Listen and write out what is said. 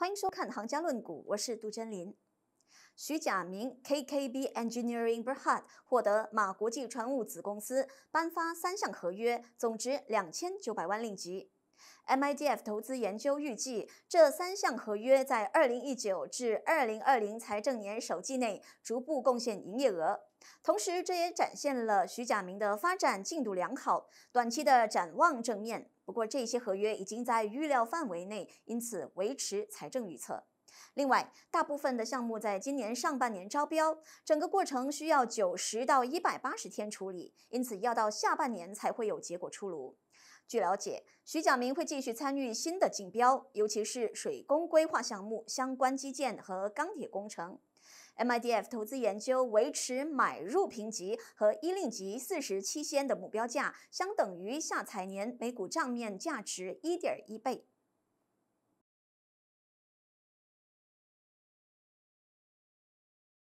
欢迎收看《行家论股》，我是杜真林。徐甲明 （KKB Engineering Berhad） 获得马国际船务子公司颁发三项合约，总值两千九百万令吉。MIDF 投资研究预计，这三项合约在二零一九至二零二零财政年首季内逐步贡献营业额。同时，这也展现了徐贾明的发展进度良好，短期的展望正面。不过，这些合约已经在预料范围内，因此维持财政预测。另外，大部分的项目在今年上半年招标，整个过程需要九十到一百八十天处理，因此要到下半年才会有结果出炉。据了解，徐甲明会继续参与新的竞标，尤其是水工规划项目相关基建和钢铁工程。MIDF 投资研究维持买入评级和一令级四十七仙的目标价，相等于下财年每股账面价值一点一倍。